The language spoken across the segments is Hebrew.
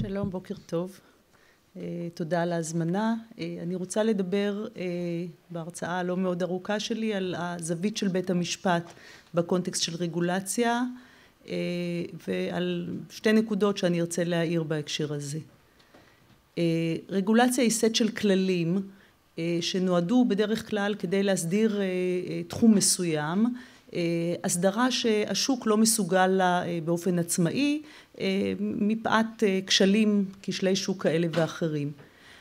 שלום, בוקר טוב. אה, תודה על ההזמנה. אה, אני רוצה לדבר אה, בהרצאה הלא מאוד ארוכה שלי על הזווית של בית המשפט בקונטקסט של רגולציה ועל שתי נקודות שאני ארצה להעיר בהקשר הזה. רגולציה היא סט של כללים שנועדו בדרך כלל כדי להסדיר תחום מסוים אה, הסדרה שהשוק לא מסוגל לה אה, באופן עצמאי אה, מפאת כשלים, כשלי שוק כאלה ואחרים.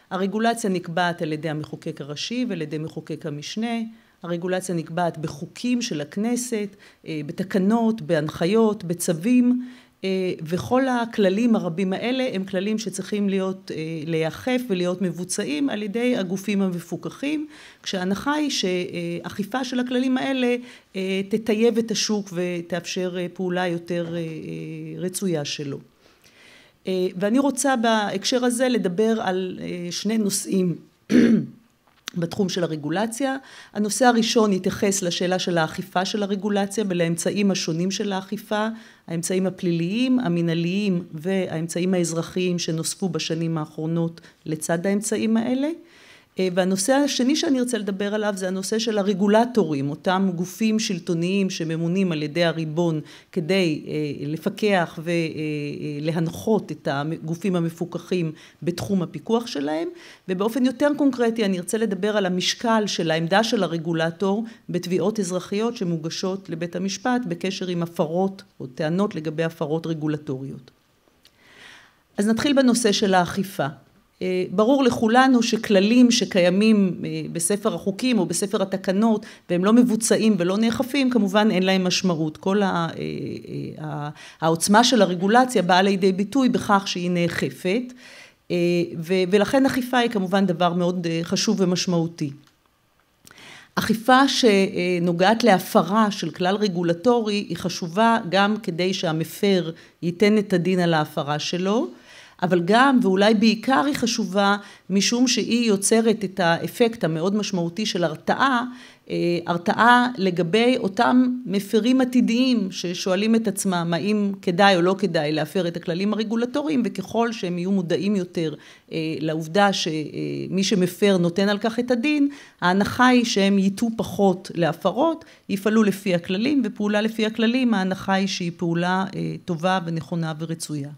הרגולציה נקבעת על ידי המחוקק הראשי ועל ידי מחוקק המשנה, הרגולציה נקבעת בחוקים של הכנסת, בתקנות, בהנחיות, בצווים אה, וכל הכללים הרבים האלה הם כללים שצריכים להיות, אה, להיאכף ולהיות מבוצעים על ידי הגופים המפוקחים, כשההנחה היא שאכיפה של הכללים האלה אה, תטייב את השוק ותאפשר פעולה יותר רצויה שלו. ואני רוצה בהקשר הזה לדבר על שני נושאים בתחום של הרגולציה. הנושא הראשון התייחס לשאלה של האכיפה של הרגולציה ולאמצעים השונים של האכיפה, האמצעים הפליליים, המינהליים והאמצעים האזרחיים שנוספו בשנים האחרונות לצד האמצעים האלה. אה, והנושא השני שאני ארצה לדבר עליו זה הנושא של הרגולטורים, אותם גופים שלטוניים שממונים על ידי הריבון כדי אה, לפקח ולהנחות אה, את הגופים המפוקחים בתחום הפיקוח שלהם, ובאופן יותר קונקרטי אני ארצה לדבר על המשקל של העמדה של הרגולטור בתביעות אזרחיות שמוגשות לבית המשפט בקשר עם הפרות או טענות לגבי הפרות רגולטוריות. אז נתחיל בנושא של האכיפה. אה, ברור לכולנו שכללים שקיימים אה, בספר החוקים או בספר התקנות והם לא מבוצעים ולא נאכפים כמובן אין להם משמעות. כל אה, העוצמה של הרגולציה באה לידי ביטוי בכך שהיא נאכפת ולכן אכיפה היא כמובן דבר מאוד חשוב ומשמעותי. אכיפה שנוגעת להפרה של כלל רגולטורי היא חשובה גם כדי שהמפר ייתן את הדין על ההפרה שלו אבל גם ואולי בעיקר היא חשובה משום שהיא יוצרת את האפקט המאוד משמעותי של הרתעה, אה, הרתעה לגבי אותם מפרים עתידיים ששואלים את עצמם האם כדאי או לא כדאי להפר את הכללים הרגולטוריים וככל שהם יהיו מודעים יותר אה, לעובדה שמי אה, שמפר נותן על כך את הדין, ההנחה היא שהם ייטו פחות להפרות, יפעלו לפי הכללים ופעולה לפי הכללים ההנחה היא שהיא פעולה טובה ונכונה ורצויה.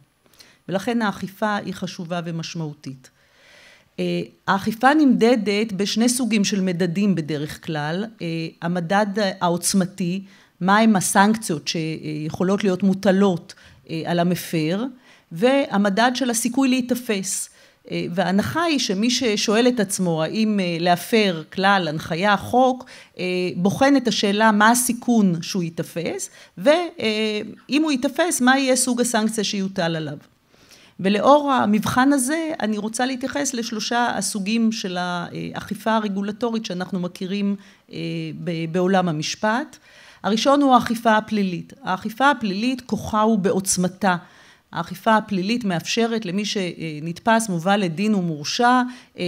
ולכן האכיפה היא חשובה ומשמעותית. אה, האכיפה נמדדת בשני סוגים של מדדים בדרך כלל. אה, המדד העוצמתי, מהם הסנקציות שיכולות להיות מוטלות אה, על המפר, והמדד של הסיכוי להיתפס. וההנחה היא שמי ששואל את עצמו האם להפר כלל, הנחיה, חוק, בוחן את השאלה מה הסיכון שהוא ייתפס, ואם הוא ייתפס, מה יהיה סוג הסנקציה שיוטל עליו. ולאור המבחן הזה אני רוצה להתייחס לשלושה הסוגים של האכיפה הרגולטורית שאנחנו מכירים אה, בעולם המשפט. הראשון הוא האכיפה הפלילית. האכיפה הפלילית כוחה הוא בעוצמתה. האכיפה הפלילית מאפשרת למי שנתפס, מובא לדין ומורשע, אה,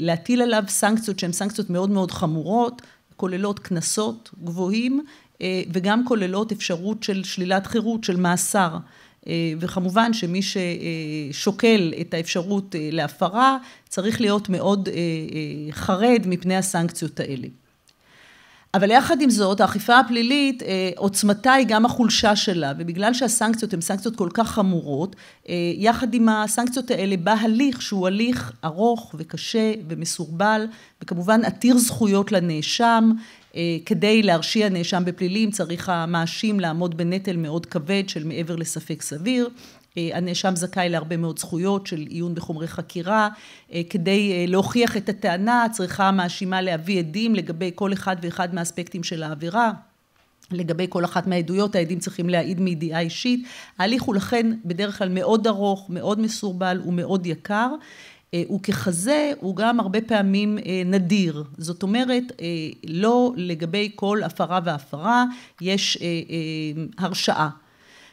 להטיל עליו סנקציות שהן סנקציות מאוד מאוד חמורות, כוללות קנסות גבוהים אה, וגם כוללות אפשרות של שלילת חירות, של מאסר. אה, וכמובן שמי ששוקל את האפשרות אה, להפרה צריך להיות מאוד אה, חרד מפני הסנקציות האלה. אבל יחד עם זאת, האכיפה הפלילית, עוצמתה היא גם החולשה שלה, ובגלל שהסנקציות הן סנקציות כל כך חמורות, יחד עם הסנקציות האלה בא הליך שהוא הליך ארוך וקשה ומסורבל, וכמובן עתיר זכויות לנאשם, אה, כדי להרשיע נאשם בפלילים צריך המאשים לעמוד בנטל מאוד כבד של מעבר לספק סביר. אה, הנאשם זכאי להרבה מאוד זכויות של עיון בחומרי חקירה. אה, כדי להוכיח את הטענה צריכה המאשימה להביא עדים לגבי כל אחד ואחד מהאספקטים של העבירה. לגבי כל אחת מהעדויות העדים צריכים להעיד מידיעה אישית. ההליך הוא לכן בדרך כלל מאוד ארוך, מאוד מסורבל ומאוד יקר. אה, וככזה הוא גם הרבה פעמים אה, נדיר. זאת אומרת, אה, לא לגבי כל הפרה והפרה יש הרשעה.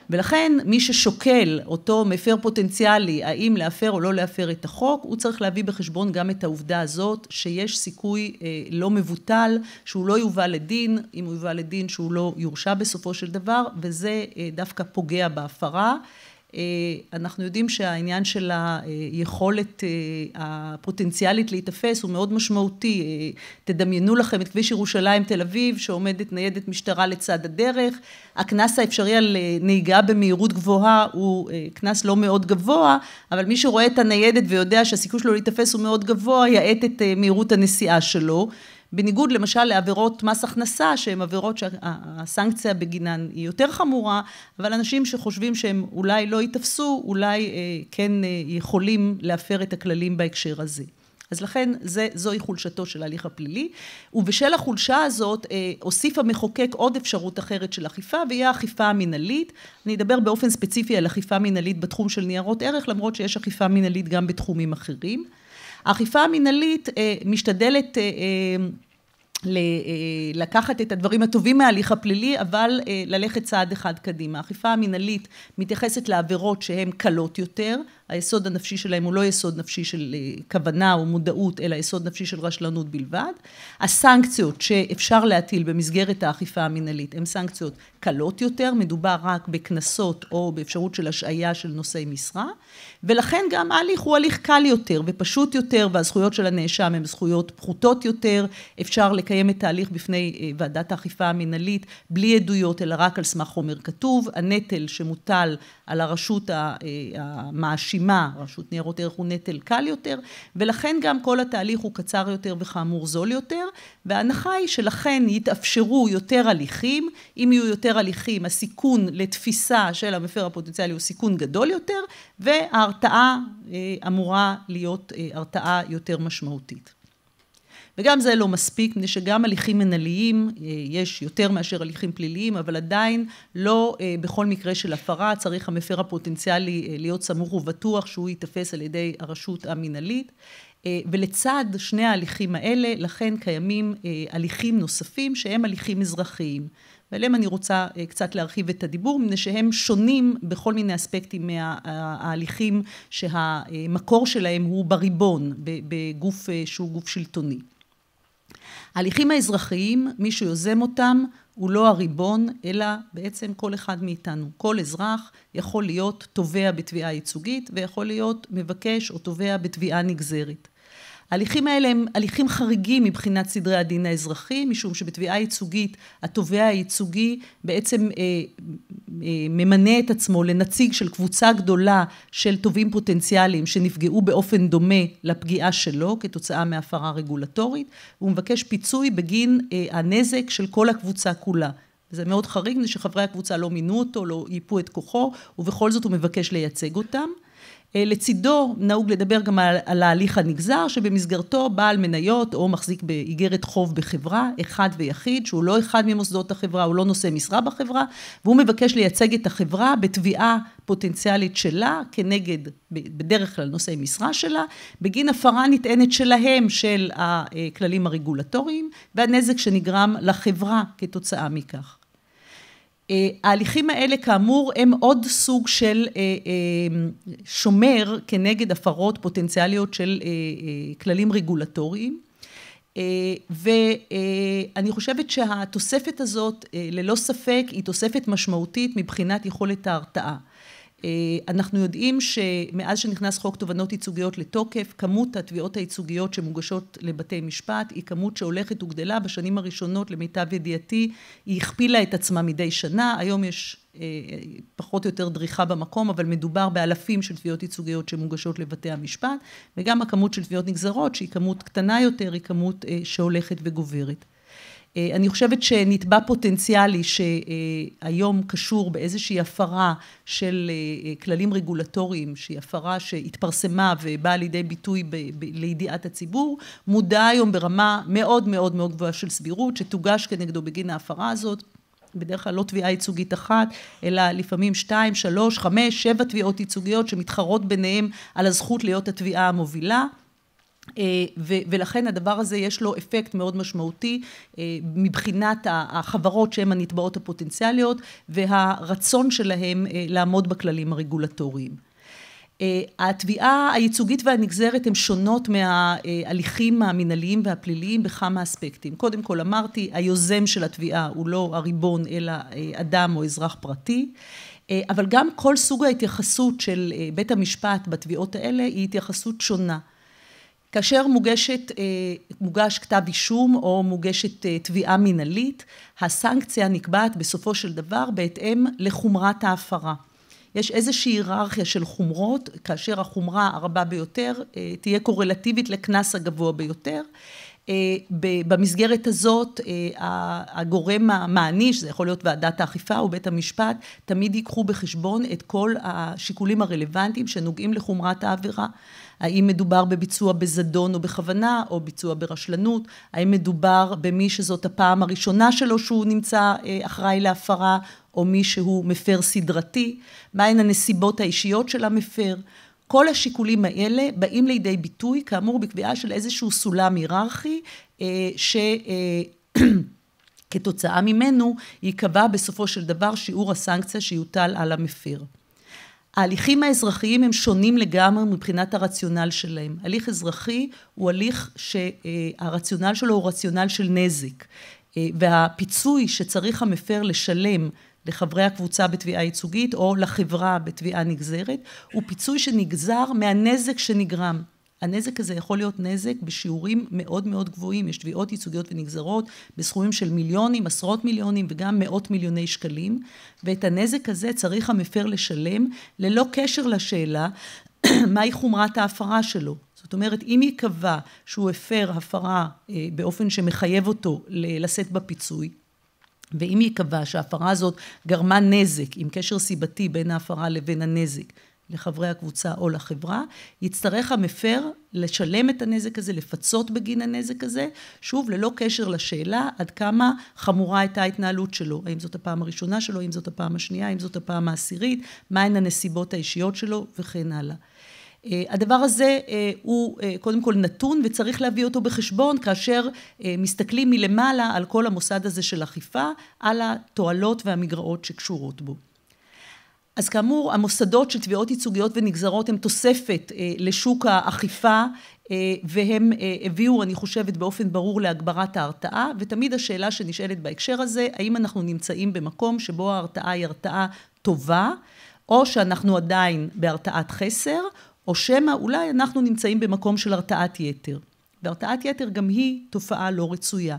ולכן מי ששוקל אותו מפר פוטנציאלי, האם להפר או לא להפר את החוק, הוא צריך להביא בחשבון גם את העובדה הזאת שיש סיכוי אה, לא מבוטל שהוא לא יובא לדין, אם הוא יובא לדין שהוא לא יורשע בסופו של דבר, וזה אה, דווקא פוגע בהפרה. אה, אנחנו יודעים שהעניין של היכולת אה, הפוטנציאלית להיתפס הוא מאוד משמעותי. אה, תדמיינו לכם את כביש ירושלים תל אביב שעומדת ניידת משטרה לצד הדרך. הקנס האפשרי על נהיגה במהירות גבוהה הוא קנס לא מאוד גבוה, אבל מי שרואה את הניידת ויודע שהסיכוי שלו להיתפס הוא מאוד גבוה, יאט את מהירות הנסיעה שלו. בניגוד למשל לעבירות מס הכנסה, שהן עבירות שהסנקציה בגינן היא יותר חמורה, אבל אנשים שחושבים שהם אולי לא ייתפסו, אולי אה, כן אה, יכולים להפר את הכללים בהקשר הזה. אז לכן זה, זוהי חולשתו של ההליך הפלילי, ובשל החולשה הזאת אה, הוסיף המחוקק עוד אפשרות אחרת של אכיפה, והיא האכיפה המינהלית. אני אדבר באופן ספציפי על אכיפה מינהלית בתחום של ניירות ערך, למרות שיש אכיפה מינהלית גם בתחומים אחרים. האכיפה המינהלית אה, משתדלת אה, אה, אה, לקחת את הדברים הטובים מההליך הפלילי, אבל אה, ללכת צעד אחד קדימה. האכיפה המינהלית מתייחסת לעבירות שהן קלות יותר, היסוד הנפשי שלהן הוא לא יסוד נפשי של אה, כוונה או מודעות, אלא יסוד נפשי של רשלנות בלבד. הסנקציות שאפשר להטיל במסגרת האכיפה המינהלית הן סנקציות קלות יותר, מדובר רק בקנסות או באפשרות של השעיה של נושאי משרה, ולכן גם ההליך הוא הליך קל יותר ופשוט יותר, והזכויות של הנאשם הן זכויות פחותות יותר, אפשר לקיים את ההליך בפני אה, ועדת האכיפה המינהלית בלי עדויות, אלא רק על סמך חומר כתוב, הנטל שמוטל על הרשות אה, המאשימה, רשות ניירות ערך הוא נטל קל יותר, ולכן גם כל התהליך הוא קצר יותר וכאמור זול יותר, וההנחה היא שלכן יתאפשרו יותר הליכים, אם יהיו יותר יותר הליכים, הסיכון לתפיסה של המפר הפוטנציאלי הוא סיכון גדול יותר, וההרתעה אה, אמורה להיות אה, הרתעה יותר משמעותית. וגם זה לא מספיק, מפני שגם הליכים מנהליים, אה, יש יותר מאשר הליכים פליליים, אבל עדיין לא בכל מקרה של הפרה צריך המפר הפוטנציאלי להיות סמוך ובטוח שהוא ייתפס על ידי הרשות המנהלית. ולצד שני ההליכים האלה, לכן קיימים הליכים נוספים שהם הליכים אזרחיים. ועליהם אני רוצה אה, קצת להרחיב את הדיבור, מפני שהם שונים בכל מיני אספקטים מההליכים אה, שהמקור שלהם הוא בריבון, בגוף אה, שהוא גוף שלטוני. ההליכים האזרחיים, מי שיוזם אותם הוא לא הריבון, אלא בעצם כל אחד מאיתנו. כל אזרח יכול להיות תובע בתביעה ייצוגית ויכול להיות מבקש או תובע בתביעה נגזרת. ההליכים האלה הם הליכים חריגים מבחינת סדרי הדין האזרחי, משום שבתביעה ייצוגית התובע הייצוגי בעצם אה, אה, ממנה את עצמו לנציג של קבוצה גדולה של תובעים פוטנציאליים שנפגעו באופן דומה לפגיעה שלו כתוצאה מהפרה רגולטורית, והוא מבקש פיצוי בגין אה, הנזק של כל הקבוצה כולה. זה מאוד חריג, מפני שחברי הקבוצה לא מינו אותו, לא ייפו את כוחו, ובכל זאת הוא מבקש לייצג אותם. אה, לצידו נהוג לדבר גם על, על ההליך הנגזר, שבמסגרתו בעל מניות או מחזיק באיגרת חוב בחברה, אחד ויחיד, שהוא לא אחד ממוסדות החברה, הוא לא נושא משרה בחברה, והוא מבקש לייצג את החברה בתביעה פוטנציאלית שלה, כנגד בדרך כלל נושאי משרה שלה, בגין הפרה נטענת שלהם של הכללים הרגולטוריים, והנזק שנגרם לחברה כתוצאה מכך. אה, ההליכים האלה כאמור הם עוד סוג של אה, אה, שומר כנגד הפרות פוטנציאליות של כללים רגולטוריים. ואני חושבת שהתוספת הזאת ללא ספק היא תוספת משמעותית מבחינת יכולת ההרתעה. אה, אנחנו יודעים שמאז שנכנס חוק תובנות ייצוגיות לתוקף, כמות התביעות הייצוגיות שמוגשות לבתי משפט היא כמות שהולכת וגדלה. בשנים הראשונות, למיטב ידיעתי, היא הכפילה את עצמה מדי שנה. היום יש אה, פחות או יותר דריכה במקום, אבל מדובר באלפים של תביעות ייצוגיות שמוגשות לבתי המשפט, וגם הכמות של תביעות נגזרות, שהיא כמות קטנה יותר, היא כמות אה, שהולכת וגוברת. אה, אני חושבת שנתבע פוטנציאלי שהיום קשור באיזושהי הפרה של אה, אה, כללים רגולטוריים, שהיא הפרה שהתפרסמה ובאה לידי ביטוי ב- ב- לידיעת הציבור, מודע היום ברמה מאוד מאוד מאוד גבוהה של סבירות, שתוגש כנגדו בגין ההפרה הזאת. בדרך כלל לא תביעה ייצוגית אחת, אלא לפעמים שתיים, שלוש, חמש, שבע תביעות ייצוגיות שמתחרות ביניהם על הזכות להיות התביעה המובילה. אה, ו- ולכן הדבר הזה יש לו אפקט מאוד משמעותי אה, מבחינת החברות שהן הנתבעות הפוטנציאליות והרצון שלהן אה, לעמוד בכללים הרגולטוריים. התביעה הייצוגית והנגזרת הן שונות מההליכים המינהליים והפליליים בכמה אספקטים. קודם כל אמרתי, היוזם של התביעה הוא לא הריבון אלא אדם או אזרח פרטי. אבל גם כל סוג ההתייחסות של בית המשפט בתביעות האלה היא התייחסות שונה. כאשר מוגשת, אה, מוגש כתב אישום או מוגשת אה, תביעה מינהלית, הסנקציה נקבעת בסופו של דבר בהתאם לחומרת ההפרה. יש איזושהי היררכיה של חומרות, כאשר החומרה הרבה ביותר אה, תהיה קורלטיבית לקנס הגבוה ביותר. במסגרת הזאת הגורם המעניש, זה יכול להיות ועדת האכיפה או בית המשפט, תמיד ייקחו בחשבון את כל השיקולים הרלוונטיים שנוגעים לחומרת העבירה. האם מדובר בביצוע בזדון או בכוונה, או ביצוע ברשלנות, האם מדובר במי שזאת הפעם הראשונה שלו שהוא נמצא אה, אחראי להפרה, או מי שהוא מפר סדרתי, מהן הנסיבות האישיות של המפר. כל השיקולים האלה באים לידי ביטוי, כאמור, בקביעה של איזשהו סולם היררכי, אה, ש... אה, כתוצאה ממנו ייקבע בסופו של דבר שיעור הסנקציה שיוטל על המפר. ההליכים האזרחיים הם שונים לגמרי מבחינת הרציונל שלהם. הליך אזרחי הוא הליך שהרציונל אה, שלו הוא רציונל של נזק, אה, והפיצוי שצריך המפר לשלם לחברי הקבוצה בתביעה ייצוגית או לחברה בתביעה נגזרת, הוא פיצוי שנגזר מהנזק שנגרם. הנזק הזה יכול להיות נזק בשיעורים מאוד מאוד גבוהים. יש תביעות ייצוגיות ונגזרות בסכומים של מיליונים, עשרות מיליונים וגם מאות מיליוני שקלים, ואת הנזק הזה צריך המפר לשלם ללא קשר לשאלה מהי חומרת ההפרה שלו. זאת אומרת, אם ייקבע שהוא הפר הפרה אה, באופן שמחייב אותו לשאת בפיצוי, ואם ייקבע שההפרה הזאת גרמה נזק עם קשר סיבתי בין ההפרה לבין הנזק, לחברי הקבוצה או לחברה, יצטרך המפר לשלם את הנזק הזה, לפצות בגין הנזק הזה, שוב, ללא קשר לשאלה עד כמה חמורה הייתה ההתנהלות שלו, האם זאת הפעם הראשונה שלו, האם זאת הפעם השנייה, האם זאת הפעם העשירית, מהן הנסיבות האישיות שלו וכן הלאה. Uh, הדבר הזה uh, הוא uh, קודם כל נתון וצריך להביא אותו בחשבון כאשר uh, מסתכלים מלמעלה על כל המוסד הזה של אכיפה, על התועלות והמגרעות שקשורות בו. אז כאמור, המוסדות של תביעות ייצוגיות ונגזרות הם תוספת אה, לשוק האכיפה, אה, והם אה, הביאו, אני חושבת, באופן ברור להגברת ההרתעה, ותמיד השאלה שנשאלת בהקשר הזה, האם אנחנו נמצאים במקום שבו ההרתעה היא הרתעה טובה, או שאנחנו עדיין בהרתעת חסר, או שמא אולי אנחנו נמצאים במקום של הרתעת יתר. והרתעת יתר גם היא תופעה לא רצויה.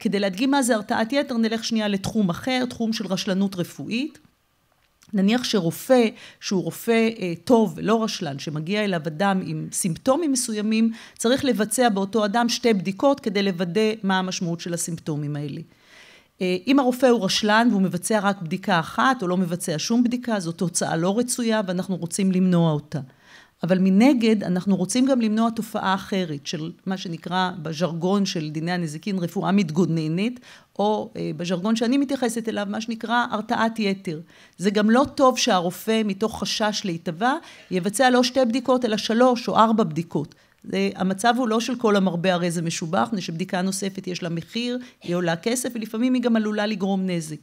כדי להדגים מה זה הרתעת יתר, נלך שנייה לתחום אחר, תחום של רשלנות רפואית. נניח שרופא, שהוא רופא אה, טוב ולא רשלן, שמגיע אליו אדם עם סימפטומים מסוימים, צריך לבצע באותו אדם שתי בדיקות כדי לוודא מה המשמעות של הסימפטומים האלה. אה, אם הרופא הוא רשלן והוא מבצע רק בדיקה אחת או לא מבצע שום בדיקה, זו תוצאה לא רצויה ואנחנו רוצים למנוע אותה. אבל מנגד אנחנו רוצים גם למנוע תופעה אחרת של מה שנקרא בז'רגון של דיני הנזיקין רפואה מתגוננת, או אה, בז'רגון שאני מתייחסת אליו מה שנקרא הרתעת יתר. זה גם לא טוב שהרופא מתוך חשש להיטבע יבצע לא שתי בדיקות אלא שלוש או ארבע בדיקות. זה, המצב הוא לא של כל המרבה הרי זה משובח, מפני שבדיקה נוספת יש לה מחיר, היא עולה כסף, ולפעמים היא גם עלולה לגרום נזק.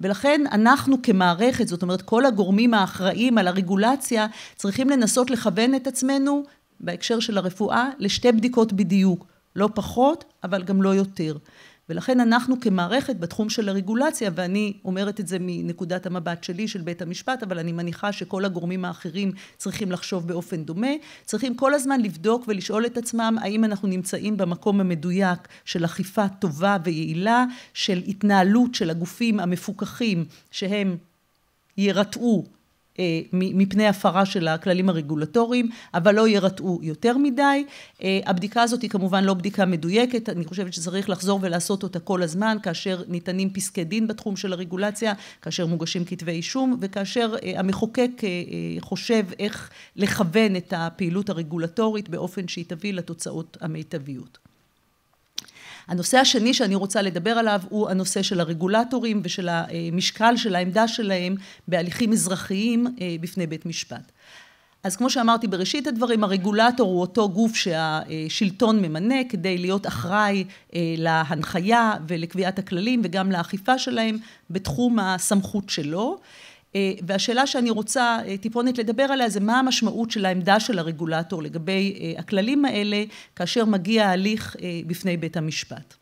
ולכן אנחנו כמערכת, זאת אומרת כל הגורמים האחראים על הרגולציה, צריכים לנסות לכוון את עצמנו, בהקשר של הרפואה, לשתי בדיקות בדיוק. לא פחות, אבל גם לא יותר. ולכן אנחנו כמערכת בתחום של הרגולציה, ואני אומרת את זה מנקודת המבט שלי, של בית המשפט, אבל אני מניחה שכל הגורמים האחרים צריכים לחשוב באופן דומה, צריכים כל הזמן לבדוק ולשאול את עצמם האם אנחנו נמצאים במקום המדויק של אכיפה טובה ויעילה, של התנהלות של הגופים המפוקחים שהם יירתעו אה, מפני הפרה של הכללים הרגולטוריים, אבל לא יירתעו יותר מדי. אה, הבדיקה הזאת היא כמובן לא בדיקה מדויקת, אני חושבת שצריך לחזור ולעשות אותה כל הזמן, כאשר ניתנים פסקי דין בתחום של הרגולציה, כאשר מוגשים כתבי אישום, וכאשר אה, המחוקק חושב איך לכוון את הפעילות הרגולטורית באופן שהיא תביא לתוצאות המיטביות. הנושא השני שאני רוצה לדבר עליו הוא הנושא של הרגולטורים ושל המשקל של העמדה שלהם בהליכים אזרחיים אה, בפני בית משפט. אז כמו שאמרתי בראשית הדברים, הרגולטור הוא אותו גוף שהשלטון ממנה כדי להיות אחראי אה, להנחיה ולקביעת הכללים וגם לאכיפה שלהם בתחום הסמכות שלו. אה, והשאלה שאני רוצה אה, טיפונת לדבר עליה זה מה המשמעות של העמדה של הרגולטור לגבי אה, הכללים האלה כאשר מגיע ההליך בפני בית המשפט.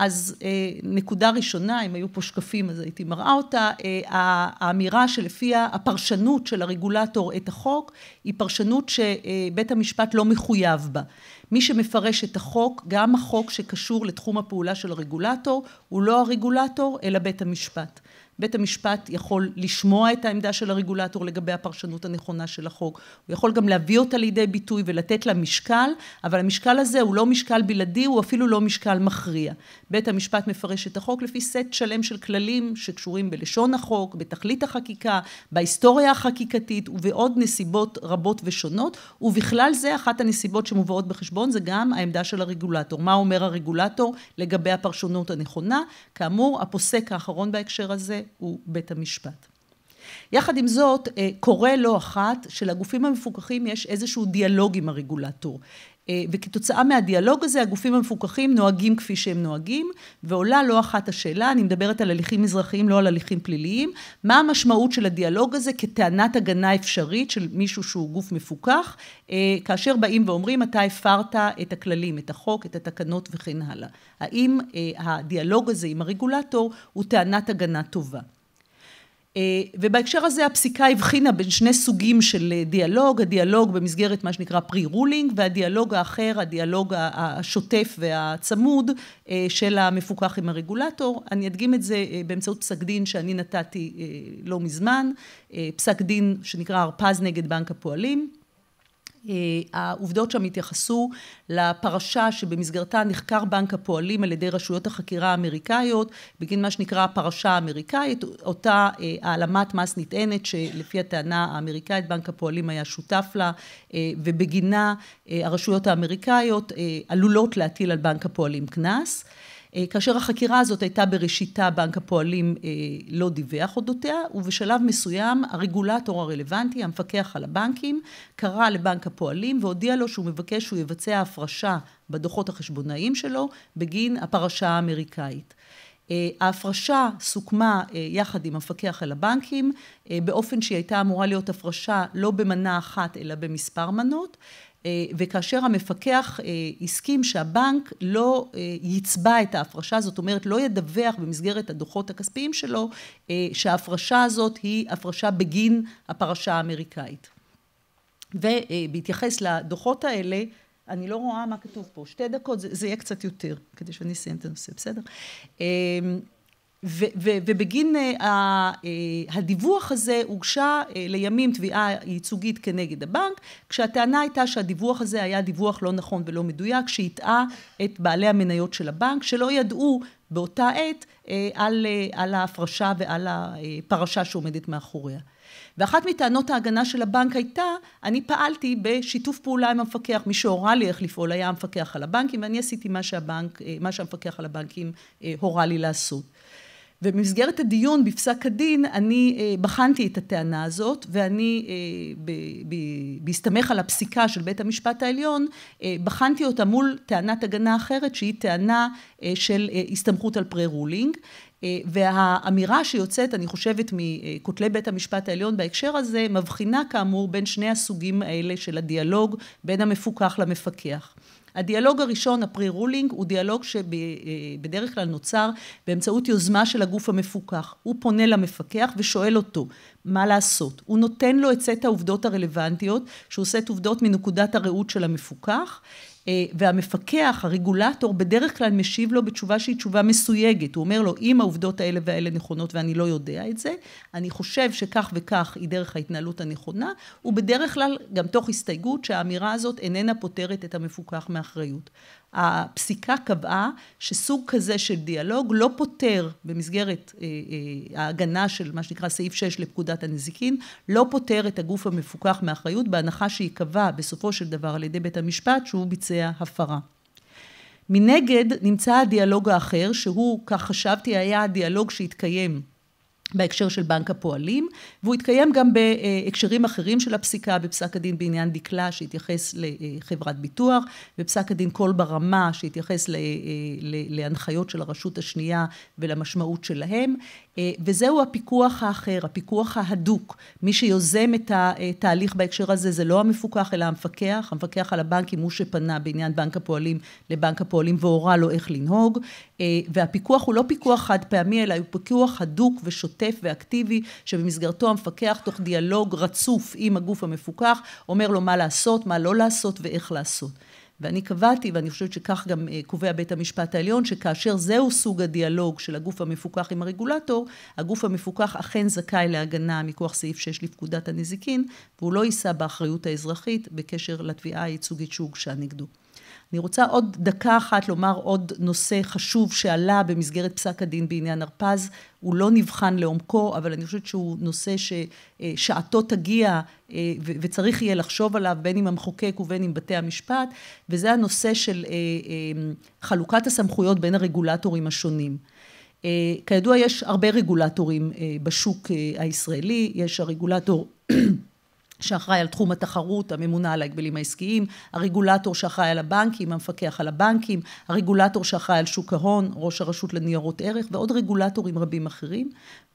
אז נקודה ראשונה, אם היו פה שקפים אז הייתי מראה אותה, האמירה שלפיה הפרשנות של הרגולטור את החוק היא פרשנות שבית המשפט לא מחויב בה. מי שמפרש את החוק, גם החוק שקשור לתחום הפעולה של הרגולטור, הוא לא הרגולטור אלא בית המשפט. בית המשפט יכול לשמוע את העמדה של הרגולטור לגבי הפרשנות הנכונה של החוק, הוא יכול גם להביא אותה לידי ביטוי ולתת לה משקל, אבל המשקל הזה הוא לא משקל בלעדי, הוא אפילו לא משקל מכריע. בית המשפט מפרש את החוק לפי סט שלם של כללים שקשורים בלשון החוק, בתכלית החקיקה, בהיסטוריה החקיקתית ובעוד נסיבות רבות ושונות, ובכלל זה אחת הנסיבות שמובאות בחשבון זה גם העמדה של הרגולטור. מה אומר הרגולטור לגבי הפרשנות הנכונה? כאמור, הפוסק האחרון בהקשר הזה הוא בית המשפט. יחד עם זאת, אה, קורה לא אחת שלגופים המפוקחים יש איזשהו דיאלוג עם הרגולטור. אה, וכתוצאה מהדיאלוג הזה הגופים המפוקחים נוהגים כפי שהם נוהגים, ועולה לא אחת השאלה, אני מדברת על הליכים אזרחיים, לא על הליכים פליליים, מה המשמעות של הדיאלוג הזה כטענת הגנה אפשרית של מישהו שהוא גוף מפוקח, אה, כאשר באים ואומרים אתה הפרת את הכללים, את החוק, את התקנות וכן הלאה. האם אה, הדיאלוג הזה עם הרגולטור הוא טענת הגנה טובה? אה, ובהקשר הזה הפסיקה הבחינה בין שני סוגים של אה, דיאלוג, הדיאלוג במסגרת מה שנקרא pre-ruling והדיאלוג האחר, הדיאלוג השוטף והצמוד אה, של המפוקח עם הרגולטור. אני אדגים את זה באמצעות פסק דין שאני נתתי לא מזמן, פסק דין שנקרא הרפז נגד בנק הפועלים. אה, העובדות שם התייחסו לפרשה שבמסגרתה נחקר בנק הפועלים על ידי רשויות החקירה האמריקאיות, בגין מה שנקרא הפרשה האמריקאית, אותה אה, העלמת מס נטענת שלפי הטענה האמריקאית בנק הפועלים היה שותף לה, אה, ובגינה הרשויות האמריקאיות עלולות להטיל על בנק הפועלים קנס. אה, כאשר החקירה הזאת הייתה בראשיתה, בנק הפועלים אה, לא דיווח אודותיה, ובשלב מסוים הרגולטור הרלוונטי, המפקח על הבנקים, קרא לבנק הפועלים והודיע לו שהוא מבקש שהוא יבצע הפרשה בדוחות החשבונאיים שלו בגין הפרשה האמריקאית. אה, ההפרשה סוכמה יחד עם המפקח על הבנקים באופן שהיא הייתה אמורה להיות הפרשה לא במנה אחת אלא במספר מנות אה, וכאשר המפקח אה, הסכים שהבנק לא אה, יצבע את ההפרשה, זאת אומרת לא ידווח במסגרת הדוחות הכספיים שלו שההפרשה הזאת היא הפרשה בגין הפרשה האמריקאית. ובהתייחס לדוחות האלה, אני לא רואה מה כתוב פה, שתי דקות, זה, זה יהיה קצת יותר, כדי שאני אסיים את הנושא, בסדר? ו- ו- ובגין uh, uh, הדיווח הזה הוגשה uh, לימים תביעה ייצוגית כנגד הבנק, כשהטענה הייתה שהדיווח הזה היה דיווח לא נכון ולא מדויק, שהטעה את בעלי המניות של הבנק, שלא ידעו באותה עת על, על ההפרשה ועל הפרשה שעומדת מאחוריה. ואחת מטענות ההגנה של הבנק הייתה, אני פעלתי בשיתוף פעולה עם המפקח, מי שהורה לי איך לפעול היה המפקח על הבנקים, ואני עשיתי מה שהבנק, מה שהמפקח על הבנקים הורה לי לעשות. ובמסגרת הדיון בפסק הדין אני אה, בחנתי את הטענה הזאת ואני אה, בהסתמך על הפסיקה של בית המשפט העליון אה, בחנתי אותה מול טענת הגנה אחרת שהיא טענה של הסתמכות על פרה-רולינג והאמירה שיוצאת, אני חושבת, מכותלי בית המשפט העליון בהקשר הזה, מבחינה כאמור בין שני הסוגים האלה של הדיאלוג בין המפוקח למפקח. הדיאלוג הראשון, הפרי רולינג הוא דיאלוג שבדרך אה, כלל נוצר באמצעות יוזמה של הגוף המפוקח. הוא פונה למפקח ושואל אותו מה לעשות. הוא נותן לו את סט העובדות הרלוונטיות, שהוא סט עובדות מנקודת הראות של המפוקח, אה, והמפקח, הרגולטור, בדרך כלל משיב לו בתשובה שהיא תשובה מסויגת. הוא אומר לו, אם העובדות האלה והאלה נכונות ואני לא יודע את זה, אני חושב שכך וכך היא דרך ההתנהלות הנכונה, ובדרך כלל גם תוך הסתייגות שהאמירה הזאת איננה פותרת את המפוקח מאחריות. הפסיקה קבעה שסוג כזה של דיאלוג לא פותר במסגרת אה, אה, ההגנה של מה שנקרא סעיף 6 לפקודת הנזיקין, לא פותר את הגוף המפוקח מאחריות בהנחה שייקבע בסופו של דבר על ידי בית המשפט שהוא ביצע הפרה. מנגד נמצא הדיאלוג האחר שהוא, כך חשבתי, היה הדיאלוג שהתקיים בהקשר של בנק הפועלים, והוא התקיים גם בהקשרים אחרים של הפסיקה, בפסק הדין בעניין דקלה שהתייחס לחברת ביטוח, בפסק הדין קול ברמה שהתייחס להנחיות של הרשות השנייה ולמשמעות שלהם. אה, וזהו הפיקוח האחר, הפיקוח ההדוק. מי שיוזם את התהליך בהקשר הזה זה לא המפוקח אלא המפקח, המפקח על הבנקים הוא שפנה בעניין בנק הפועלים לבנק הפועלים והורה לו איך לנהוג, אה, והפיקוח הוא לא פיקוח חד פעמי אלא הוא פיקוח הדוק ושוטף ואקטיבי, שבמסגרתו המפקח תוך דיאלוג רצוף עם הגוף המפוקח אומר לו מה לעשות, מה לא לעשות ואיך לעשות. ואני קבעתי, ואני חושבת שכך גם אה, קובע בית המשפט העליון, שכאשר זהו סוג הדיאלוג של הגוף המפוקח עם הרגולטור, הגוף המפוקח אכן זכאי להגנה מכוח סעיף 6 לפקודת הנזיקין, והוא לא יישא באחריות האזרחית בקשר לתביעה הייצוגית שהוגשה נגדו. אני רוצה עוד דקה אחת לומר עוד נושא חשוב שעלה במסגרת פסק הדין בעניין הרפז. הוא לא נבחן לעומקו, אבל אני חושבת שהוא נושא ששעתו תגיע אה, וצריך יהיה לחשוב עליו, בין אם המחוקק ובין אם בתי המשפט, וזה הנושא של אה, אה, חלוקת הסמכויות בין הרגולטורים השונים. כידוע, יש הרבה רגולטורים בשוק הישראלי, יש הרגולטור שאחראי על תחום התחרות, הממונה על ההגבלים העסקיים, הרגולטור שאחראי על הבנקים, המפקח על הבנקים, הרגולטור שאחראי על שוק ההון, ראש הרשות לניירות ערך ועוד רגולטורים רבים אחרים,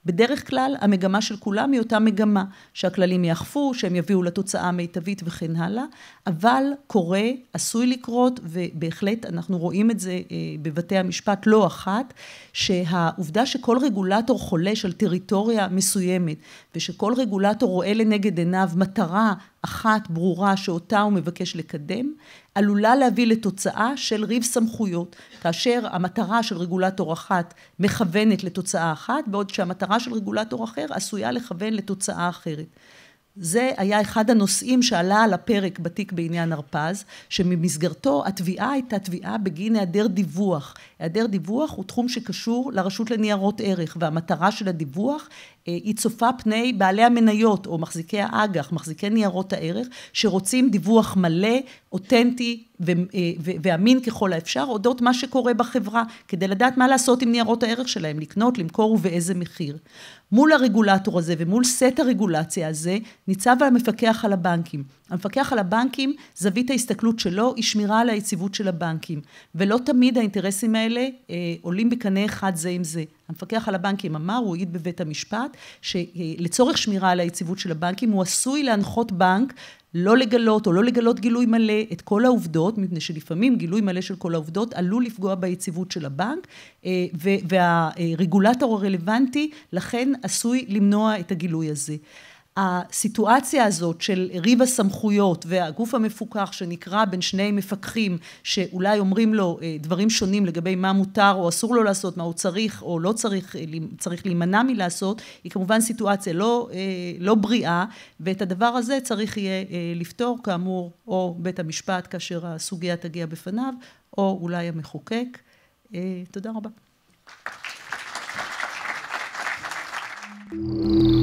בדרך כלל המגמה של כולם היא אותה מגמה, שהכללים יאכפו, שהם יביאו לתוצאה המיטבית וכן הלאה, אבל קורה, עשוי לקרות, ובהחלט אנחנו רואים את זה אה, בבתי המשפט לא אחת, שהעובדה שכל רגולטור חולש על טריטוריה מסוימת, ושכל רגולטור רואה לנגד עיניו מטרה אחת ברורה שאותה הוא מבקש לקדם, עלולה להביא לתוצאה של ריב סמכויות, כאשר המטרה של רגולטור אחת מכוונת לתוצאה אחת, בעוד שהמטרה של רגולטור אחר עשויה לכוון לתוצאה אחרת. זה היה אחד הנושאים שעלה על הפרק בתיק בעניין הרפז, שממסגרתו התביעה הייתה תביעה בגין היעדר דיווח. היעדר דיווח הוא תחום שקשור לרשות לניירות ערך, והמטרה של הדיווח אה, היא צופה פני בעלי המניות או מחזיקי האג"ח, מחזיקי ניירות הערך, שרוצים דיווח מלא, אותנטי אה, ואמין ככל האפשר, אודות מה שקורה בחברה, כדי לדעת מה לעשות עם ניירות הערך שלהם, לקנות, למכור ובאיזה מחיר. מול הרגולטור הזה ומול סט הרגולציה הזה, ניצב המפקח על הבנקים. המפקח על הבנקים, זווית ההסתכלות שלו היא שמירה על היציבות של הבנקים, ולא תמיד האינטרסים האלה אה, עולים בקנה אחד זה עם זה. המפקח על הבנקים אמר, הוא העיד בבית המשפט, שלצורך שמירה על היציבות של הבנקים, הוא עשוי להנחות בנק לא לגלות או לא לגלות גילוי מלא את כל העובדות, מפני שלפעמים גילוי מלא של כל העובדות עלול לפגוע ביציבות של הבנק, אה, והרגולטור הרלוונטי לכן עשוי למנוע את הגילוי הזה. הסיטואציה הזאת של ריב הסמכויות והגוף המפוקח שנקרא בין שני מפקחים שאולי אומרים לו אה, דברים שונים לגבי מה מותר או אסור לו לעשות, מה הוא צריך או לא צריך, אה, צריך להימנע מלעשות, היא כמובן סיטואציה לא, אה, לא בריאה ואת הדבר הזה צריך יהיה לפתור כאמור או בית המשפט כאשר הסוגיה תגיע בפניו או אולי המחוקק. תודה רבה. thank you